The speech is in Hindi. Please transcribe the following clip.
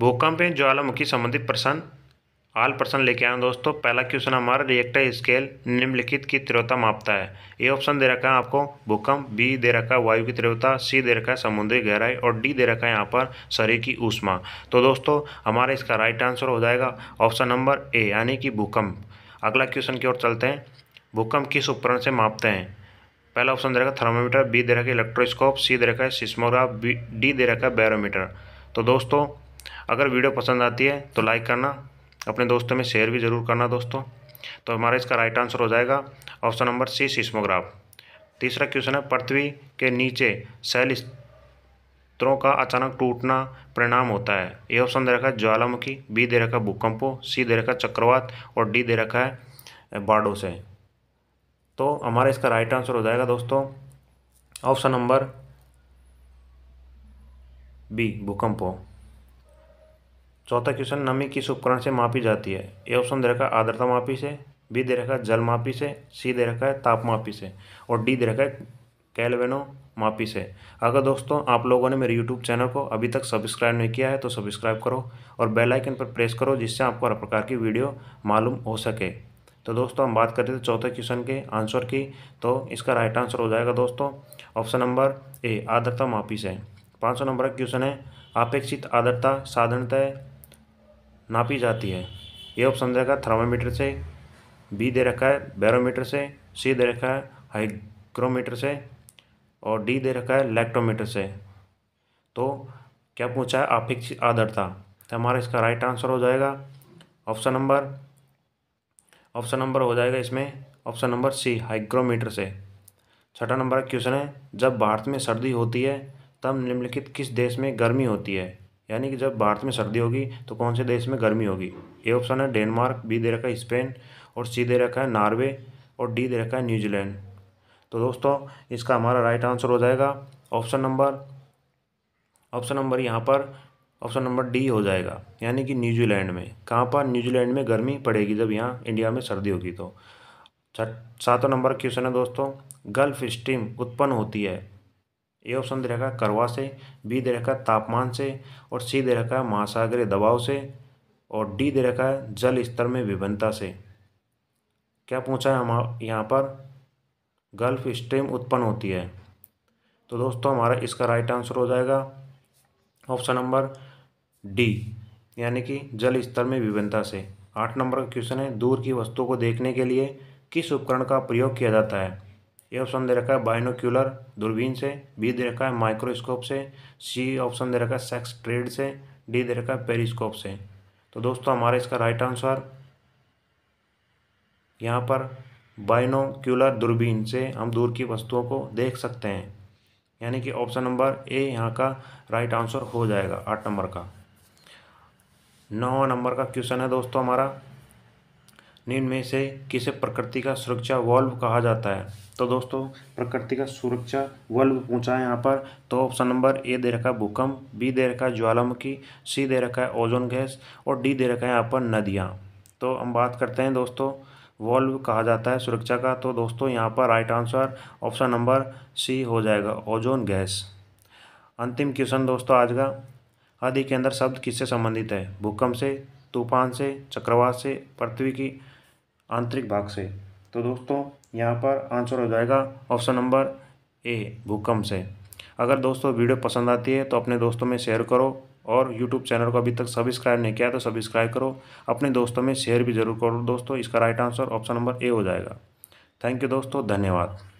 भूकंप में ज्वालामुखी संबंधित प्रश्न आल प्रश्न लेके आए दोस्तों पहला क्वेश्चन हमारा रिएक्टर स्केल निम्नलिखित की तीव्रता मापता है ए ऑप्शन दे रखा है आपको भूकंप बी दे रखा है वायु की तीव्रता सी दे रखा है समुद्री गहराई और डी दे रखा है यहाँ पर शरीर की ऊष्मा तो दोस्तों हमारा इसका राइट आंसर हो जाएगा ऑप्शन नंबर ए यानी कि भूकंप अगला क्वेश्चन की ओर चलते हैं भूकंप किस उपकरण से मापते हैं पहला ऑप्शन दे रखा थर्मोमीटर बी दे रखा है इलेक्ट्रोस्कोप सी दे रखा है सिस्मोग्राफ बी डी दे रखा है बैरोमीटर तो दोस्तों अगर वीडियो पसंद आती है तो लाइक करना अपने दोस्तों में शेयर भी ज़रूर करना दोस्तों तो हमारा इसका राइट आंसर हो जाएगा ऑप्शन नंबर सी सिस्मोग्राफ तीसरा क्वेश्चन है पृथ्वी के नीचे सेल स्त्रों का अचानक टूटना परिणाम होता है ए ऑप्शन दे रखा है ज्वालामुखी बी दे रखा है भूकंपों सी दे रखा है चक्रवात और डी दे रखा है बाढ़ों से तो हमारा इसका राइट आंसर हो जाएगा दोस्तों ऑप्शन नंबर बी भूकंपों चौथा क्वेश्चन नमी किस उपकरण से मापी जाती है ए ऑप्शन दे रखा है आर्द्रता मापी से बी दे रखा है जल मापी से सी दे रखा है ताप मापी से और डी दे रखा है कैलवेनो मापी से अगर दोस्तों आप लोगों ने मेरे यूट्यूब चैनल को अभी तक सब्सक्राइब नहीं किया है तो सब्सक्राइब करो और बेल आइकन पर प्रेस करो जिससे आपको हर प्रकार की वीडियो मालूम हो सके तो दोस्तों हम बात करते थे चौथे क्वेश्चन के आंसर की तो इसका राइट आंसर हो जाएगा दोस्तों ऑप्शन नंबर ए आर्द्रता मापी से पाँचवा नंबर का क्वेश्चन है अपेक्षित आर्द्रता साधारणतः नापी जाती है ये ऑप्शन देगा थर्मामीटर से बी दे रखा है बैरोमीटर से सी दे रखा है हाइग्रोमीटर से और डी दे रखा है लैक्टोमीटर से तो क्या पूछा है आपेक्षिक आदरता तो हमारा इसका राइट आंसर हो जाएगा ऑप्शन नंबर ऑप्शन नंबर हो जाएगा इसमें ऑप्शन नंबर सी हाइग्रोमीटर से छठा नंबर का क्वेश्चन है जब भारत में सर्दी होती है तब निम्नलिखित किस देश में गर्मी होती है यानी कि जब भारत में सर्दी होगी तो कौन से देश में गर्मी होगी ए ऑप्शन है डेनमार्क बी दे रखा है स्पेन और सी दे रखा है नॉर्वे और डी दे रखा है न्यूजीलैंड तो दोस्तों इसका हमारा राइट आंसर हो जाएगा ऑप्शन नंबर ऑप्शन नंबर यहाँ पर ऑप्शन नंबर डी हो जाएगा यानी कि न्यूजीलैंड में कहाँ पर न्यूजीलैंड में गर्मी पड़ेगी जब यहाँ इंडिया में सर्दी होगी तो छठ सातों नंबर क्वेश्चन है दोस्तों गल्फ स्टीम उत्पन्न होती है ए ऑप्शन दे रखा करवा से बी दे रखा तापमान से और सी दे रखा महासागरीय दबाव से और डी दे रखा है जल स्तर में विभिन्नता से क्या पूछा है हम यहाँ पर गल्फ स्ट्रीम उत्पन्न होती है तो दोस्तों हमारा इसका राइट आंसर हो जाएगा ऑप्शन नंबर डी यानी कि जल स्तर में विभिन्नता से आठ नंबर का क्वेश्चन है दूर की वस्तुओं को देखने के लिए किस उपकरण का प्रयोग किया जाता है ए ऑप्शन दे रखा है बायनोक्यूलर दूरबीन से बी दे रखा है माइक्रोस्कोप से सी ऑप्शन दे रखा है सेक्स ट्रेड से डी दे रखा है पेरिस्कोप से तो दोस्तों हमारा इसका राइट आंसर यहाँ पर बाइनोक्यूलर दूरबीन से हम दूर की वस्तुओं को देख सकते हैं यानी कि ऑप्शन नंबर ए यहाँ का राइट आंसर हो जाएगा आठ नंबर का नौ नंबर का क्वेश्चन है दोस्तों हमारा निम्न में से किसे प्रकृति का सुरक्षा वॉल्व कहा जाता है तो दोस्तों प्रकृति का सुरक्षा वॉल्व पूछा है यहाँ पर तो ऑप्शन नंबर ए दे रखा है भूकंप बी दे रखा है ज्वालामुखी सी दे रखा है ओजोन गैस और डी दे रखा है यहाँ पर नदियाँ तो हम बात करते हैं दोस्तों वॉल्व कहा जाता है सुरक्षा का तो दोस्तों यहाँ पर right answer option number C हो जाएगा ओजोन गैस अंतिम क्वेश्चन दोस्तों आज का आदि के अंदर शब्द किससे संबंधित है भूकंप से तूफान से चक्रवात से पृथ्वी की आंतरिक भाग से तो दोस्तों यहाँ पर आंसर हो जाएगा ऑप्शन नंबर ए भूकंप से अगर दोस्तों वीडियो पसंद आती है तो अपने दोस्तों में शेयर करो और यूट्यूब चैनल को अभी तक सब्सक्राइब नहीं किया तो सब्सक्राइब करो अपने दोस्तों में शेयर भी जरूर करो दोस्तों इसका right answer option number A हो जाएगा थैंक यू दोस्तों धन्यवाद